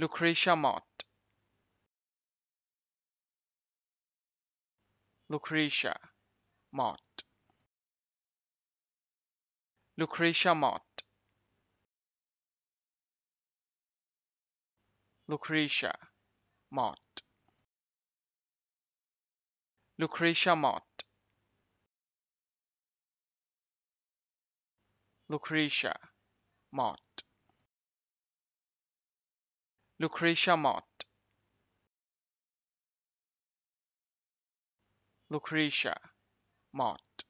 Lucretia Mott Lucretia Mott Lucretia Mott Lucretia Mott Lucretia Mott Lucretia Mott Lucretia Mott Lucretia Mott